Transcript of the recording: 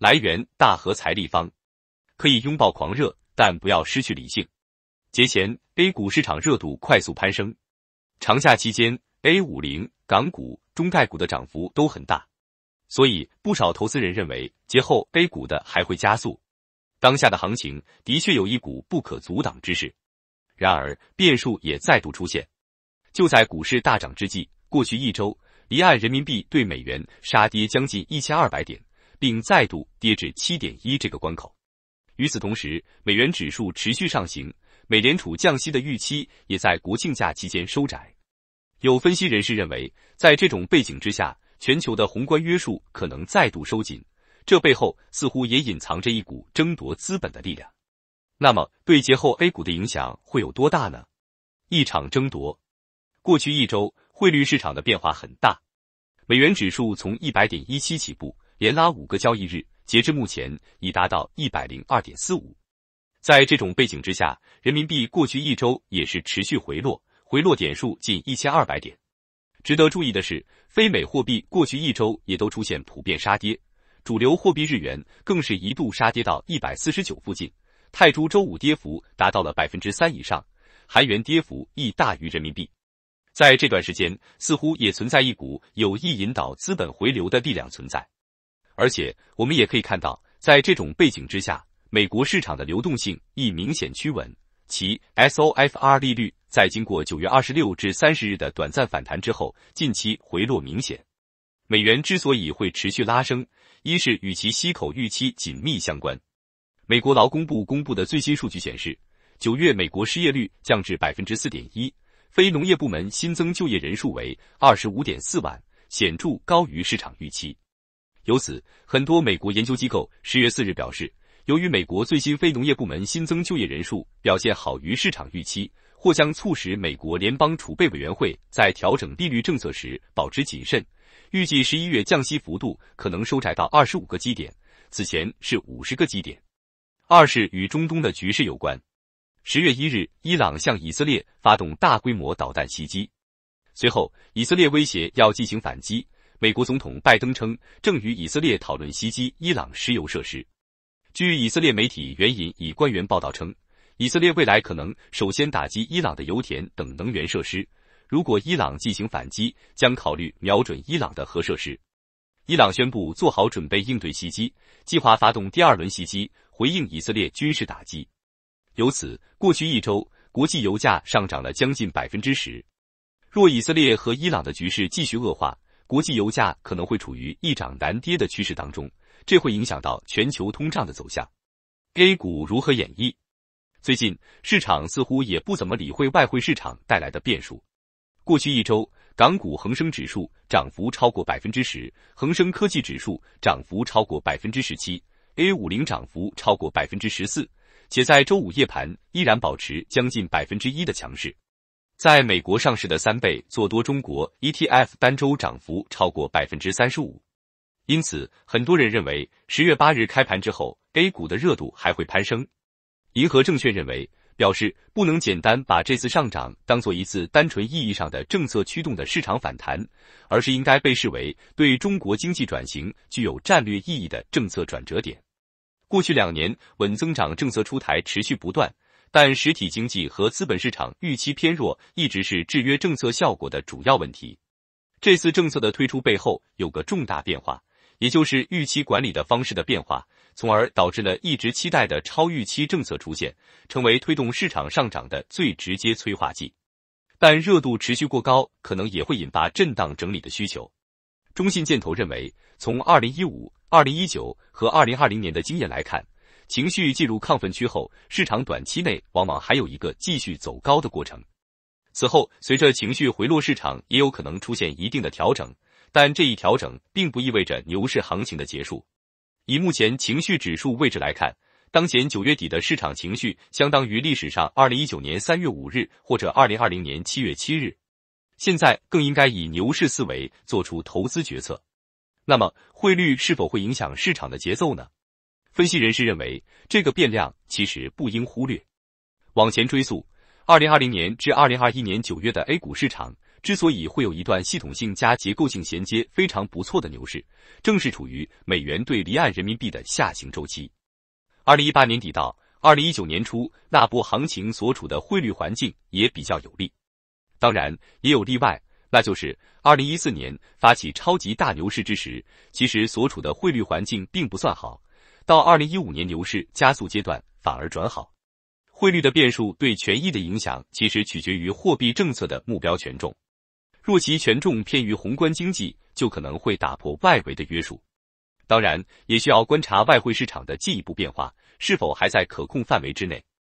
来源：大和财立方，可以拥抱狂热，但不要失去理性。节前 A 股市场热度快速攀升，长假期间 A 零、港股、中概股的涨幅都很大，所以不少投资人认为节后 A 股的还会加速。当下的行情的确有一股不可阻挡之势，然而变数也再度出现。就在股市大涨之际，过去一周离岸人民币对美元杀跌将近一千二百点。并再度跌至七点一这个关口。与此同时，美元指数持续上行，美联储降息的预期也在国庆假期间收窄。有分析人士认为，在这种背景之下，全球的宏观约束可能再度收紧。这背后似乎也隐藏着一股争夺资本的力量。那么，对节后 A 股的影响会有多大呢？一场争夺，过去一周汇率市场的变化很大，美元指数从一百点一七起步。连拉五个交易日，截至目前已达到一百零二点四五。在这种背景之下，人民币过去一周也是持续回落，回落点数近一千二百点。值得注意的是，非美货币过去一周也都出现普遍杀跌，主流货币日元更是一度杀跌到一百四十九附近，泰铢周五跌幅达到了百分之三以上，韩元跌幅亦大于人民币。在这段时间，似乎也存在一股有意引导资本回流的力量存在。而且我们也可以看到，在这种背景之下，美国市场的流动性亦明显趋稳，其 SOFR 利率在经过九月二十六至三十日的短暂反弹之后，近期回落明显。美元之所以会持续拉升，一是与其吸口预期紧密相关。美国劳工部公布的最新数据显示，九月美国失业率降至百分之四点一，非农业部门新增就业人数为二十五点四万，显著高于市场预期。由此，很多美国研究机构十月四日表示，由于美国最新非农业部门新增就业人数表现好于市场预期，或将促使美国联邦储备委员会在调整利率政策时保持谨慎，预计十一月降息幅度可能收窄到二十五个基点，此前是五十个基点。二是与中东的局势有关，十月一日，伊朗向以色列发动大规模导弹袭击，随后以色列威胁要进行反击。美国总统拜登称，正与以色列讨论袭击伊朗石油设施。据以色列媒体援引以官员报道称，以色列未来可能首先打击伊朗的油田等能源设施。如果伊朗进行反击，将考虑瞄准伊朗的核设施。伊朗宣布做好准备应对袭击，计划发动第二轮袭击回应以色列军事打击。由此，过去一周国际油价上涨了将近百分之十。若以色列和伊朗的局势继续恶化，国际油价可能会处于一涨难跌的趋势当中，这会影响到全球通胀的走向。A 股如何演绎？最近市场似乎也不怎么理会外汇市场带来的变数。过去一周，港股恒生指数涨幅超过百分之十，恒生科技指数涨幅超过百分之十七，A 五零涨幅超过百分之十四，且在周五夜盘依然保持将近百分之一的强势。在美国上市的三倍做多中国 ETF 单周涨幅超过百分之三十五，因此很多人认为十月八日开盘之后 A 股的热度还会攀升。银河证券认为，表示不能简单把这次上涨当做一次单纯意义上的政策驱动的市场反弹，而是应该被视为对中国经济转型具有战略意义的政策转折点。过去两年稳增长政策出台持续不断。但实体经济和资本市场预期偏弱，一直是制约政策效果的主要问题。这次政策的推出背后有个重大变化，也就是预期管理的方式的变化，从而导致了一直期待的超预期政策出现，成为推动市场上涨的最直接催化剂。但热度持续过高，可能也会引发震荡整理的需求。中信建投认为，从二零一五、二零一九和二零二零年的经验来看。情绪进入亢奋区后，市场短期内往往还有一个继续走高的过程。此后，随着情绪回落，市场也有可能出现一定的调整，但这一调整并不意味着牛市行情的结束。以目前情绪指数位置来看，当前九月底的市场情绪相当于历史上二零一九年三月五日或者二零二零年七月七日。现在更应该以牛市思维做出投资决策。那么，汇率是否会影响市场的节奏呢？分析人士认为，这个变量其实不应忽略。往前追溯，二零二零年至二零二一年九月的 A 股市场之所以会有一段系统性加结构性衔接非常不错的牛市，正是处于美元对离岸人民币的下行周期。二零一八年底到二零一九年初那波行情所处的汇率环境也比较有利。当然也有例外，那就是二零一四年发起超级大牛市之时，其实所处的汇率环境并不算好。到二零一五年牛市加速阶段，反而转好。汇率的变数对权益的影响，其实取决于货币政策的目标权重。若其权重偏于宏观经济，就可能会打破外围的约束。当然，也需要观察外汇市场的进一步变化，是否还在可控范围之内。